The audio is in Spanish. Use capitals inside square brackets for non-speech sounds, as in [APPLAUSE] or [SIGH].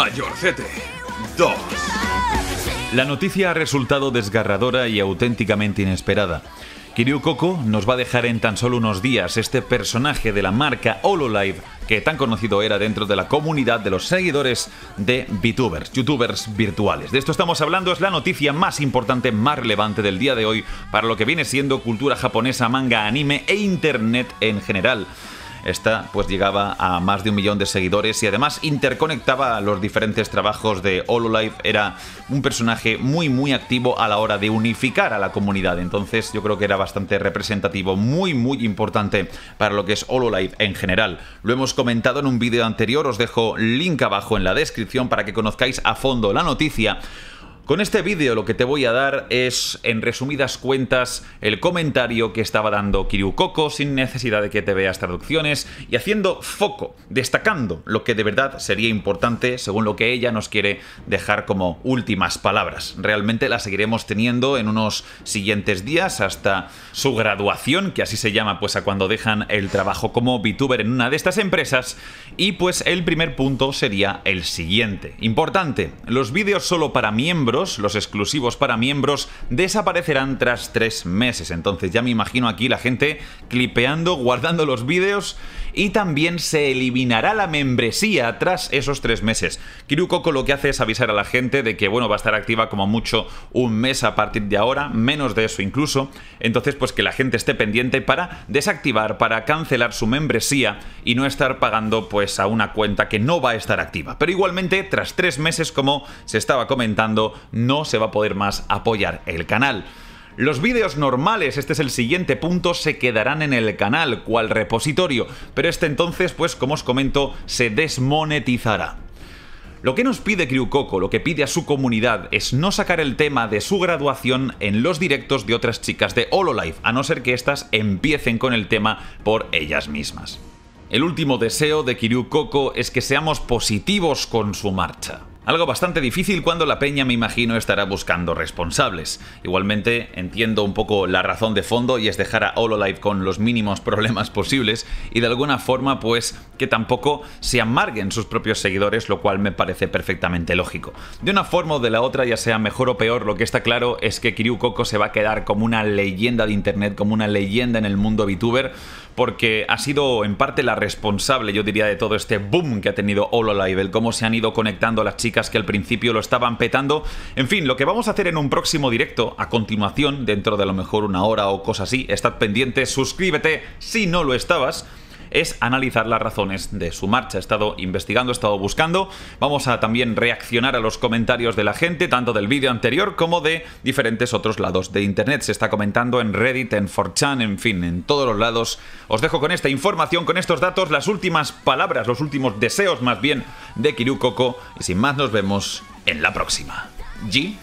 Mayorcete 2. La noticia ha resultado desgarradora y auténticamente inesperada. Kiryu Koko nos va a dejar en tan solo unos días este personaje de la marca Hololive que tan conocido era dentro de la comunidad de los seguidores de VTubers, youtubers virtuales. De esto estamos hablando, es la noticia más importante, más relevante del día de hoy para lo que viene siendo cultura japonesa, manga, anime e internet en general. Esta pues llegaba a más de un millón de seguidores y además interconectaba los diferentes trabajos de Hololive. Era un personaje muy muy activo a la hora de unificar a la comunidad. Entonces yo creo que era bastante representativo, muy muy importante para lo que es Hololive en general. Lo hemos comentado en un vídeo anterior, os dejo link abajo en la descripción para que conozcáis a fondo la noticia. Con este vídeo lo que te voy a dar es, en resumidas cuentas, el comentario que estaba dando Kiriukoko sin necesidad de que te veas traducciones y haciendo foco, destacando lo que de verdad sería importante según lo que ella nos quiere dejar como últimas palabras. Realmente la seguiremos teniendo en unos siguientes días hasta su graduación, que así se llama pues a cuando dejan el trabajo como VTuber en una de estas empresas. Y pues el primer punto sería el siguiente. Importante, los vídeos solo para miembros los exclusivos para miembros, desaparecerán tras tres meses. Entonces ya me imagino aquí la gente clipeando, guardando los vídeos y también se eliminará la membresía tras esos tres meses. Kirukoko lo que hace es avisar a la gente de que bueno, va a estar activa como mucho un mes a partir de ahora, menos de eso incluso. Entonces pues que la gente esté pendiente para desactivar, para cancelar su membresía y no estar pagando pues a una cuenta que no va a estar activa. Pero igualmente tras tres meses como se estaba comentando no se va a poder más apoyar el canal. Los vídeos normales, este es el siguiente punto, se quedarán en el canal, cual repositorio, pero este entonces, pues como os comento, se desmonetizará. Lo que nos pide Koko, lo que pide a su comunidad, es no sacar el tema de su graduación en los directos de otras chicas de Hololive, a no ser que éstas empiecen con el tema por ellas mismas. El último deseo de Kiryu Koko es que seamos positivos con su marcha. Algo bastante difícil cuando la peña, me imagino, estará buscando responsables. Igualmente, entiendo un poco la razón de fondo y es dejar a Hololive con los mínimos [LAUGHS] problemas posibles y de alguna forma, pues, que tampoco se amarguen sus propios seguidores, lo cual me parece perfectamente lógico. De una forma o de la otra, ya sea mejor o peor, lo que está claro es que Kiryu Koko se va a quedar como una leyenda de internet, como una leyenda en el mundo VTuber, porque ha sido en parte la responsable, yo diría, de todo este boom que ha tenido Hololive, el cómo se han ido conectando las chicas que al principio lo estaban petando. En fin, lo que vamos a hacer en un próximo directo, a continuación, dentro de lo mejor una hora o cosa así, estad pendiente, suscríbete si no lo estabas es analizar las razones de su marcha. He estado investigando, he estado buscando. Vamos a también reaccionar a los comentarios de la gente, tanto del vídeo anterior como de diferentes otros lados de internet. Se está comentando en Reddit, en 4chan, en fin, en todos los lados. Os dejo con esta información, con estos datos, las últimas palabras, los últimos deseos más bien de Kiru Y sin más, nos vemos en la próxima. G.